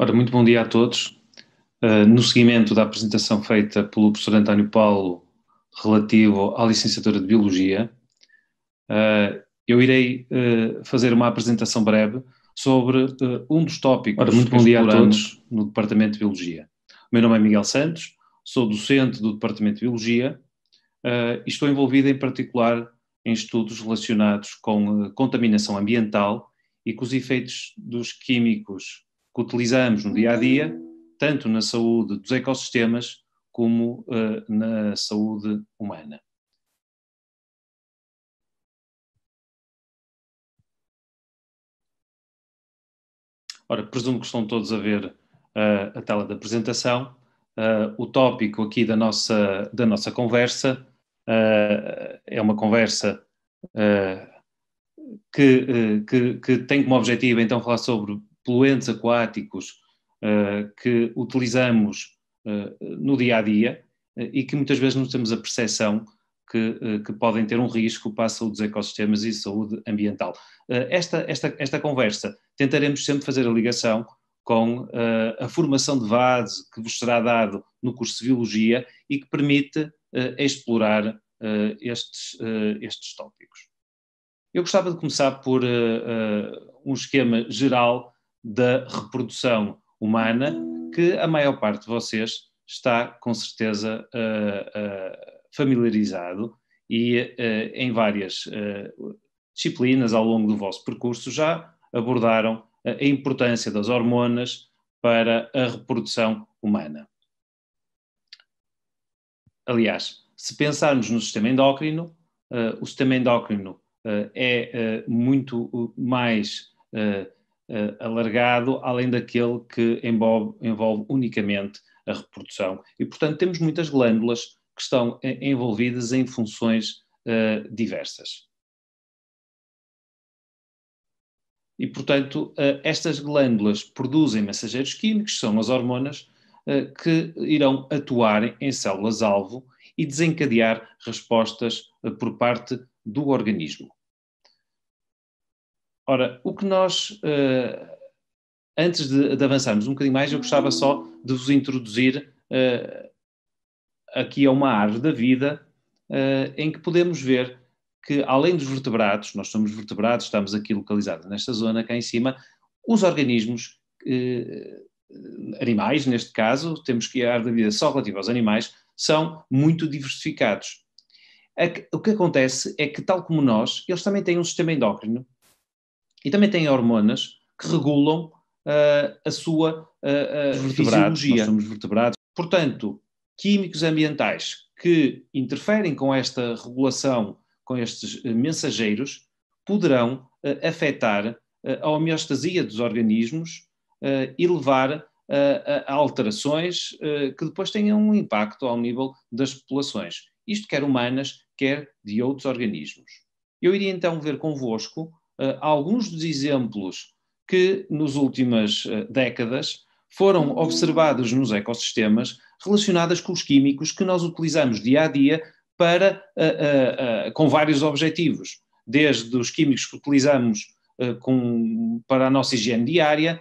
Ora, muito bom dia a todos. Uh, no seguimento da apresentação feita pelo professor António Paulo relativo à licenciatura de Biologia, uh, eu irei uh, fazer uma apresentação breve sobre um dos tópicos Ora, muito bom dia a todos no Departamento de Biologia. O meu nome é Miguel Santos, sou docente do Departamento de Biologia e estou envolvido em particular em estudos relacionados com contaminação ambiental e com os efeitos dos químicos que utilizamos no dia a dia, tanto na saúde dos ecossistemas como uh, na saúde humana. Ora, presumo que estão todos a ver uh, a tela da apresentação. Uh, o tópico aqui da nossa, da nossa conversa é uma conversa que, que, que, tem como objetivo então falar sobre poluentes aquáticos eh, que utilizamos eh, no dia a dia eh, e que muitas vezes não temos a percepção que, que, podem ter um risco para a saúde dos ecossistemas e saúde ambiental. Esta, esta, esta conversa tentaremos sempre fazer a ligação com a formação de base que vos será dado no curso de Biologia e que permite explorar estes, estes tópicos. Eu gostava de começar por um esquema geral da reprodução humana que a maior parte de vocês está com certeza uh, uh, familiarizado e uh, em várias disciplinas ao longo do vosso percurso já abordaram a importância das hormonas para a reprodução humana. Aliás, se pensarmos no sistema endócrino, o sistema endócrino é muito mais uh, alargado, além daquele que envolve, envolve, unicamente a reprodução. E, portanto, temos muitas glândulas que estão eh, envolvidas em funções uh, diversas. E, portanto, estas glândulas produzem mensageiros químicos, que são as hormonas, que irão atuar em células-alvo e desencadear respostas por parte do organismo. Ora, o que nós, uh, antes de, de, avançarmos um bocadinho mais, eu gostava só de vos introduzir uh, aqui a uma árvore da vida uh, em que podemos ver que, além dos vertebrados, nós somos vertebrados, estamos aqui localizados nesta zona, cá em cima, os organismos, animais neste caso, temos que a área da vida só relativa aos animais, são muito diversificados. O que acontece é que, tal como nós, eles também têm um sistema endócrino e também têm hormonas que regulam uh, a sua uh, fisiologia. Nós somos vertebrados. Portanto, químicos ambientais que interferem com esta regulação, com estes eh, mensageiros, poderão eh, afetar eh, a homeostasia dos organismos e levar a alterações que depois tenham um impacto ao nível das populações. Isto quer humanas, quer de outros organismos. Eu iria então ver convosco eh, alguns dos exemplos que, nas últimas eh, décadas, foram observados nos ecossistemas relacionadas com os químicos que nós utilizamos dia a dia para, uh, uh, uh, com vários objetivos, desde os químicos que utilizamos com, para a nossa higiene diária,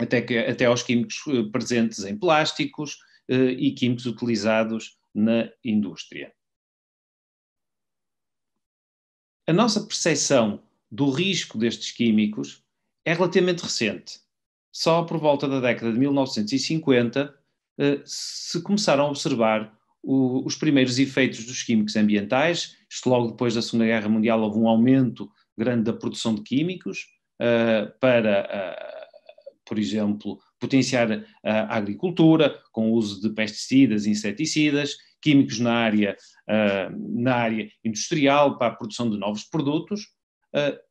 até, que, até aos químicos presentes em plásticos e químicos utilizados na indústria. A nossa percepção do risco destes químicos é relativamente recente. Só por volta da década de 1950 eh, se começaram a observar os primeiros efeitos dos químicos ambientais. Isto logo depois da Segunda Guerra Mundial houve um aumento grande da produção de químicos eh, para, eh, por exemplo, potenciar a agricultura com o uso de pesticidas, inseticidas, químicos na área, na área industrial para a produção de novos produtos.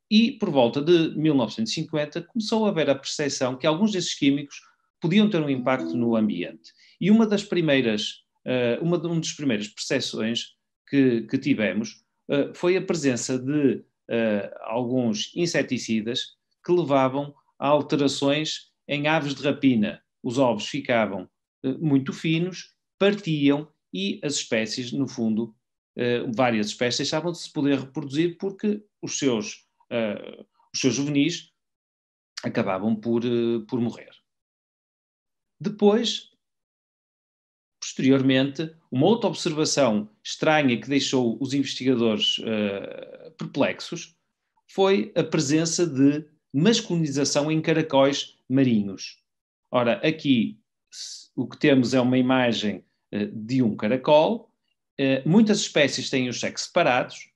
E por volta de 1950 começou a haver a percepção que alguns desses químicos podiam ter um impacto no ambiente. E uma das primeiras, eh, uma de, um dos primeiros percepções que, que tivemos eh, foi a presença de eh, alguns inseticidas que levavam a alterações em aves de rapina. Os ovos ficavam muito finos, partiam e as espécies, no fundo, várias espécies deixavam de se poder reproduzir porque os seus uh, os seus juvenis acabavam por, uh, por morrer. Depois, posteriormente, uma outra observação estranha que deixou os investigadores uh, perplexos foi a presença de masculinização em caracóis marinhos. Ora, aqui o que temos é uma imagem uh, de um caracol. Uh, muitas espécies têm os sexos separados,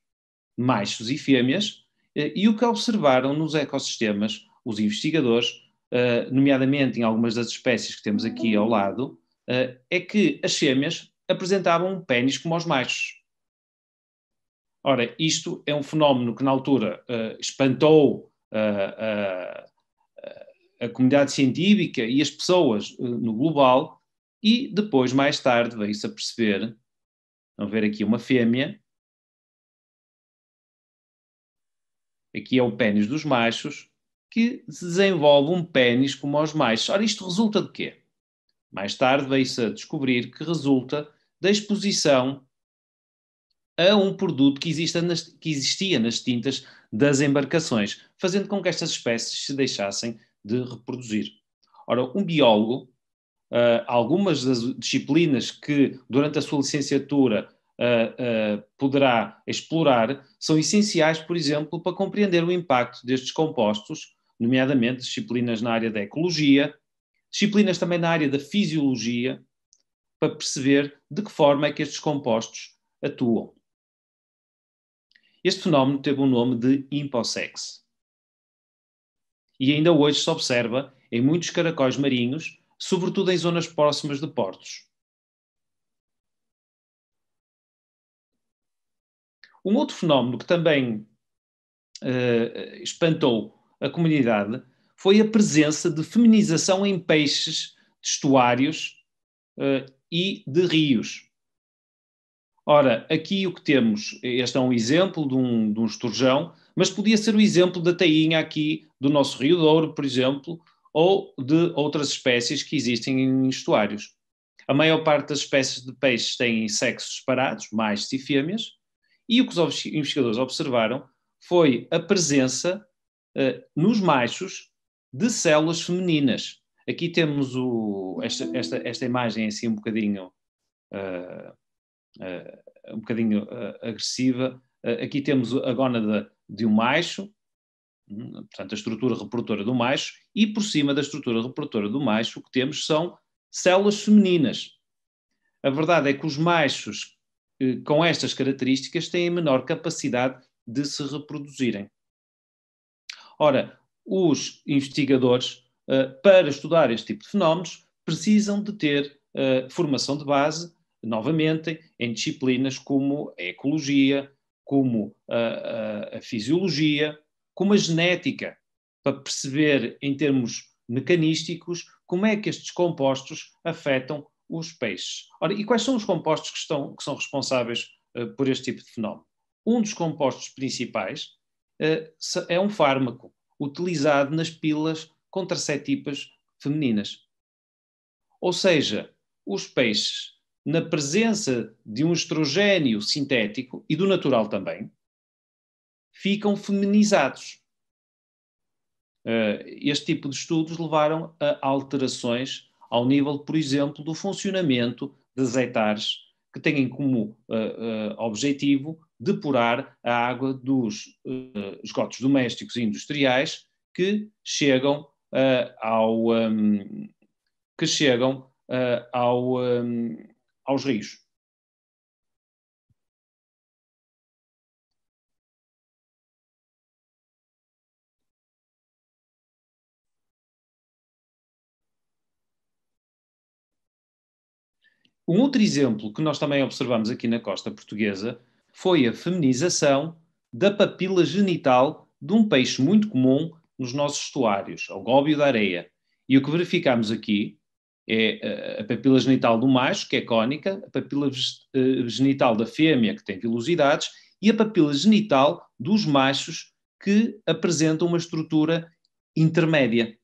machos e fêmeas, eh, e o que observaram nos ecossistemas, os investigadores, eh, nomeadamente em algumas das espécies que temos aqui ao lado, eh, é que as fêmeas apresentavam um pênis como os machos. Ora, isto é um fenómeno que na altura espantou a comunidade científica e as pessoas no global, e depois, mais tarde, veio-se a perceber, vão ver aqui uma fêmea, aqui é o pênis dos machos, que desenvolve um pênis como os machos. Ora, isto resulta de quê? Mais tarde veio-se a descobrir que resulta da exposição a um produto que, nas, que, existia nas tintas das embarcações, fazendo com que estas espécies se deixassem de reproduzir. Ora, um biólogo, ah, algumas das disciplinas que durante a sua licenciatura uh, uh, poderá explorar são essenciais, por exemplo, para compreender o impacto destes compostos, nomeadamente disciplinas na área da ecologia, disciplinas também na área da fisiologia, para perceber de que forma é que estes compostos atuam. Este fenómeno teve o nome de imposex. E ainda hoje se observa em muitos caracóis marinhos, sobretudo em zonas próximas de portos. Um outro fenómeno que também uh, espantou a comunidade foi a presença de feminização em peixes de estuários uh, e de rios. Ora, aqui o que temos, este é um exemplo de um, de um esturjão, mas podia ser o exemplo da tainha aqui do nosso Rio Douro, por exemplo, ou de outras espécies que existem em estuários. A maior parte das espécies de peixes têm sexos separados, machos e fêmeas, e o que os investigadores observaram foi a presença uh, nos machos de células femininas. Aqui temos o, esta, uhum. esta, esta imagem assim um bocadinho, uh, uh, um bocadinho agressiva. aqui temos a gónada de um macho, hum, portanto a estrutura reprodutora do macho, e por cima da estrutura reprodutora do macho o que temos são células femininas. A verdade é que os machos eh, com estas características têm menor capacidade de se reproduzirem. Ora, os investigadores, eh, para estudar este tipo de fenómenos, precisam de ter eh, formação de base, novamente, em disciplinas como a ecologia, como a, a, a fisiologia, como a genética, para perceber em termos mecanísticos como é que estes compostos afetam os peixes. Ora, e quais são os compostos que, estão, que são responsáveis uh, por este tipo de fenómeno? Um dos compostos principais uh, é um fármaco utilizado nas pilas contraceptivas femininas. Ou seja, os peixes, na presença de um estrogênio sintético e do natural também, ficam feminizados. Uh, este tipo de estudos levaram a alterações ao nível, por exemplo, do funcionamento das hectares que têm como uh, uh, objetivo depurar a água dos uh, esgotos domésticos e industriais que chegam ao um, ehm, que chegam ao, um, ehm, aos rios. Um outro exemplo que nós também observamos aqui na costa portuguesa foi a feminização da papila genital de um peixe muito comum nos nossos estuários, o góbio da areia. E o que verificamos aqui é eh, a papila genital do macho, que é cônica, a papila eh, genital da fêmea, que tem vilosidades, e a papila genital dos machos, que apresentam uma estrutura intermédia.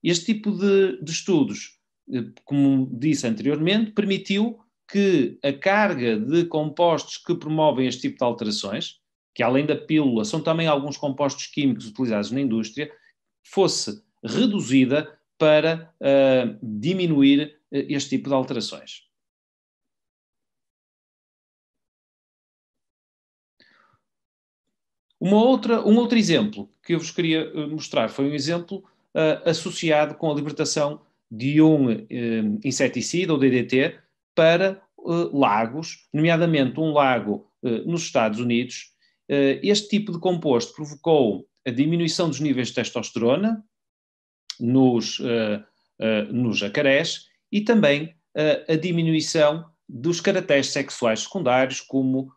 Este tipo de, de estudos eh, como disse anteriormente, permitiu que a carga de compostos que promovem este tipo de alterações, que além da pílula são também alguns compostos químicos utilizados na indústria, fosse reduzida para uh, diminuir eh, este tipo de alterações. Uma outra, um outro exemplo que eu vos queria mostrar foi um exemplo uh, associado com a libertação de um eh, inseticida, ou DDT, para eh, lagos, nomeadamente um lago eh, nos Estados Unidos. Eh, este tipo de composto provocou a diminuição dos níveis de testosterona nos, eh, eh, nos jacarés e também a diminuição dos caracteres sexuais secundários, como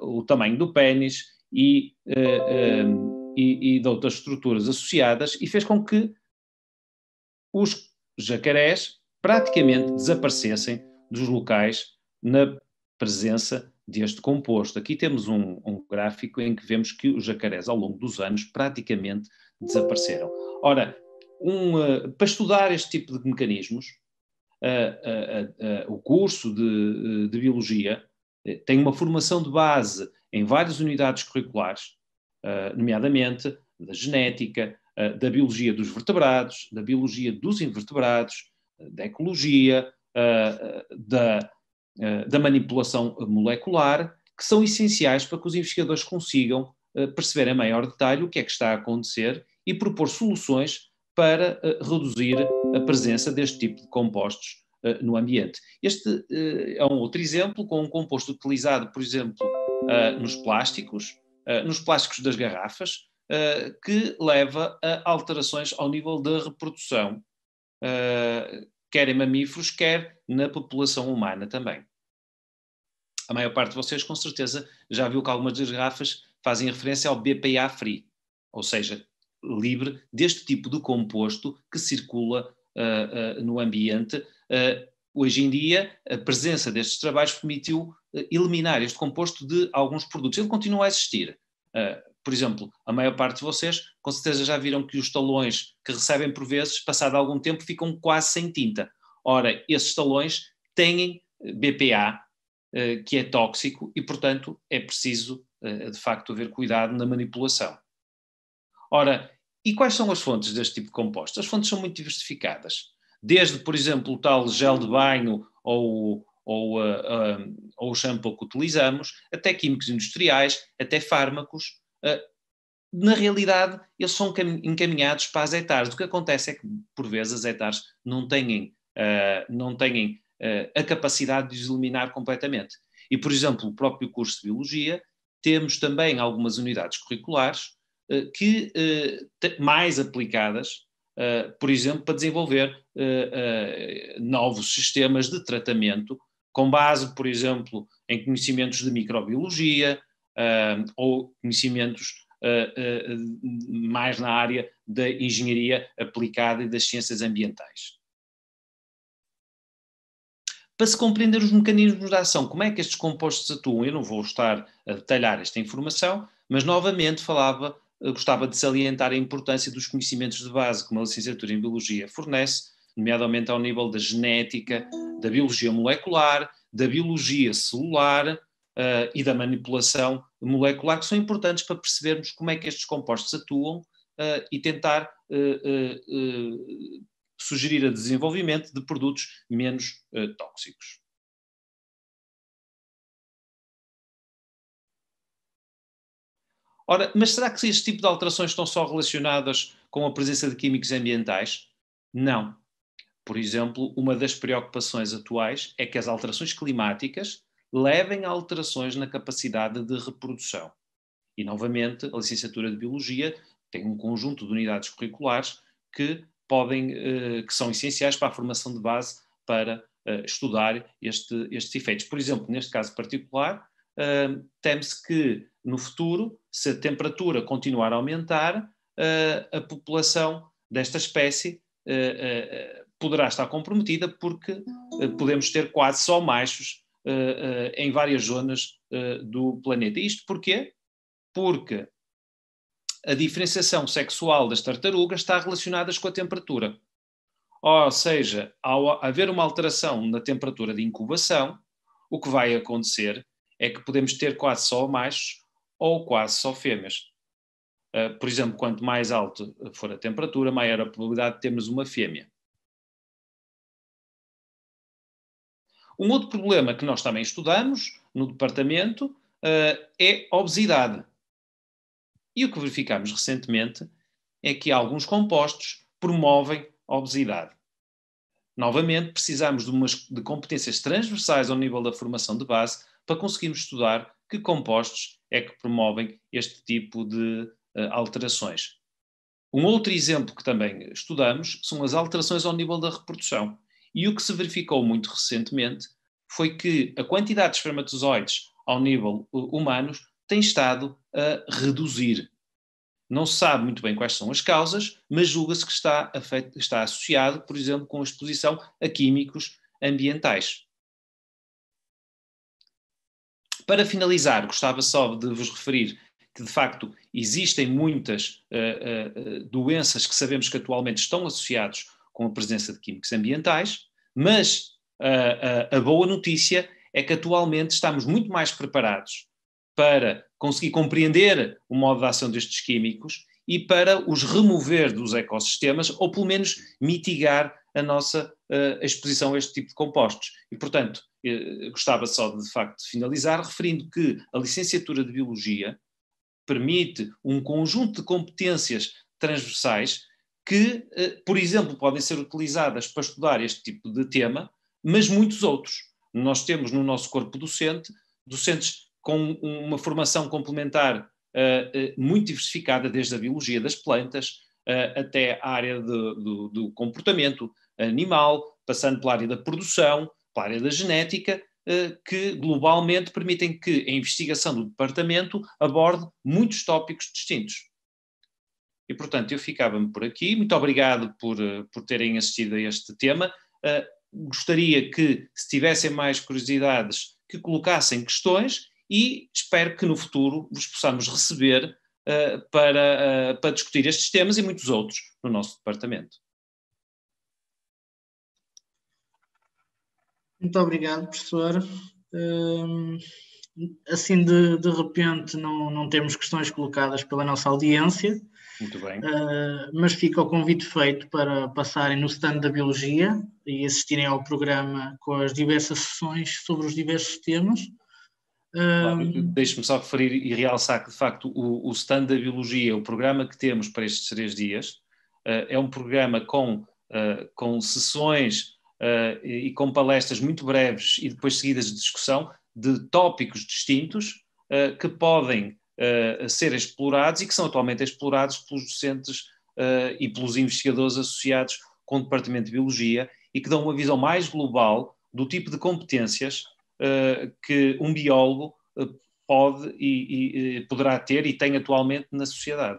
o tamanho do pênis e, e, e de outras estruturas associadas, e fez com que os jacarés praticamente desaparecessem dos locais na presença deste composto. Aqui temos um, um, gráfico em que vemos que os jacarés, ao longo dos anos, praticamente desapareceram. Ora, um, uh, para estudar este tipo de mecanismos, uh, uh, o curso de, de Biologia tem uma formação de base em várias unidades curriculares, nomeadamente da genética, eh, da biologia dos vertebrados, da biologia dos invertebrados, eh, da ecologia, eh, da, da manipulação molecular, que são essenciais para que os investigadores consigam perceber em maior detalhe o que é que está a acontecer e propor soluções para reduzir a presença deste tipo de compostos no ambiente. Este é um outro exemplo com um composto utilizado, por exemplo, nos plásticos, nos plásticos das garrafas, uh, que leva a alterações ao nível da reprodução, uh, quer em mamíferos, quer na população humana também. A maior parte de vocês, com certeza, já viu que algumas das garrafas fazem referência ao BPA-free, ou seja, livre deste tipo de composto que circula uh, no ambiente hoje em dia, a presença destes trabalhos permitiu eliminar este composto de alguns produtos. Ele continua a existir por exemplo, a maior parte de vocês com certeza já viram que os talões que recebem por vezes, passado algum tempo, ficam quase sem tinta. Ora, esses talões têm eh, BPA, eh, que é tóxico, e, portanto, é preciso, eh, de facto, haver cuidado na manipulação. Ora, e quais são as fontes deste tipo de compostos? As fontes são muito diversificadas. Desde, por exemplo, o tal gel de banho ou, ou, ou, ou o shampoo que utilizamos, até químicos industriais, até fármacos, na realidade, eles são encaminhados para as etares. O que acontece é que, por vezes, as etares não têm, uh, não têm uh, a capacidade de os eliminar completamente. E, por exemplo, o próprio curso de Biologia, temos também algumas unidades curriculares uh, que, mais aplicadas, por exemplo, para desenvolver novos sistemas de tratamento com base, por exemplo, em conhecimentos de microbiologia, uh, ou conhecimentos uh, uh, mais na área da engenharia aplicada e das ciências ambientais. Para se compreender os mecanismos de ação, como é que estes compostos atuam, eu não vou estar a detalhar esta informação, mas novamente falava, ah, gostava de salientar a importância dos conhecimentos de base que uma licenciatura em Biologia fornece, nomeadamente ao nível da genética, da biologia molecular, da biologia celular, uh, e da manipulação molecular, que são importantes para percebermos como é que estes compostos atuam uh, e tentar eh, sugerir o desenvolvimento de produtos menos tóxicos. Ora, mas será que este tipo de alterações estão só relacionadas com a presença de químicos ambientais? Não. Por exemplo, uma das preocupações atuais é que as alterações climáticas levem a alterações na capacidade de reprodução. E, novamente, a licenciatura de Biologia tem um conjunto de unidades curriculares que podem, eh, que são essenciais para a formação de base para eh, estudar este, estes efeitos. Por exemplo, neste caso particular, eh, teme-se que no futuro, se a temperatura continuar a aumentar, a população desta espécie poderá estar comprometida porque podemos ter quase só machos eh, eh, em várias zonas eh, do planeta. Isto porquê? Porque a diferenciação sexual das tartarugas está relacionada com a temperatura. Ou seja, ao haver uma alteração na temperatura de incubação, o que vai acontecer é que podemos ter quase só machos ou quase só fêmeas. Por exemplo, quanto mais alto for a temperatura, maior a probabilidade de termos uma fêmea. Um outro problema que nós também estudamos no departamento uh, é obesidade. E o que verificamos recentemente é que alguns compostos promovem a obesidade. Novamente, precisamos de, umas, de competências transversais ao nível da formação de base para conseguirmos estudar que compostos é que promovem este tipo de uh, alterações. Um outro exemplo que também estudamos são as alterações ao nível da reprodução. E o que se verificou muito recentemente foi que a quantidade de espermatozoides ao nível uh, humanos tem estado a reduzir. Não se sabe muito bem quais são as causas, mas julga-se que está, está associado, por exemplo, com a exposição a químicos ambientais. Para finalizar, gostava só de vos referir que, de facto, existem muitas uh, uh, uh doenças que sabemos que atualmente estão associadas com a presença de químicos ambientais, mas a, ah, a, ah, a boa notícia é que atualmente estamos muito mais preparados para conseguir compreender o modo de ação destes químicos e para os remover dos ecossistemas ou pelo menos mitigar a nossa ah, exposição a este tipo de compostos. E, portanto, eh, gostava só de, de facto de finalizar referindo que a licenciatura de Biologia permite um conjunto de competências transversais que, eh, por exemplo, podem ser utilizadas para estudar este tipo de tema, mas muitos outros. Nós temos no nosso corpo docente docentes com uma formação complementar uh, uh, muito diversificada, desde a biologia das plantas uh, até a área de, do, do, comportamento animal, passando pela área da produção, pela área da genética, que globalmente permitem que a investigação do departamento aborde muitos tópicos distintos. E, portanto, eu ficava-me por aqui. Muito obrigado por, eh, por terem assistido a este tema. Uh, gostaria que, se tivessem mais curiosidades, que colocassem questões e espero que no futuro vos possamos receber uh, para, uh, para discutir estes temas e muitos outros no nosso departamento. Muito obrigado, professor. assim de, de repente não, não temos questões colocadas pela nossa audiência. Muito bem. Uh, mas fica o convite feito para passarem no stand da Biologia e assistirem ao programa com as diversas sessões sobre os diversos temas. Ah, deixe-me só referir e realçar que, de facto, o, o, stand da Biologia, o programa que temos para estes três dias, ah, é um programa com, com sessões e com palestras muito breves e depois seguidas de discussão de tópicos distintos que podem eh, serem a explorados e que são atualmente explorados pelos docentes uh, e pelos investigadores associados com o Departamento de Biologia e que dão uma visão mais global do tipo de competências uh, que um biólogo pode e, e poderá ter e tem atualmente na sociedade.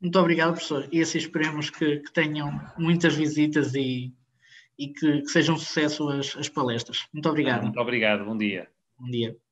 Muito obrigado, professor. E assim esperemos que, que tenham muitas visitas e, e que, que sejam um sucesso as, as palestras. Muito obrigado. Muito obrigado. Bom dia. Bom dia.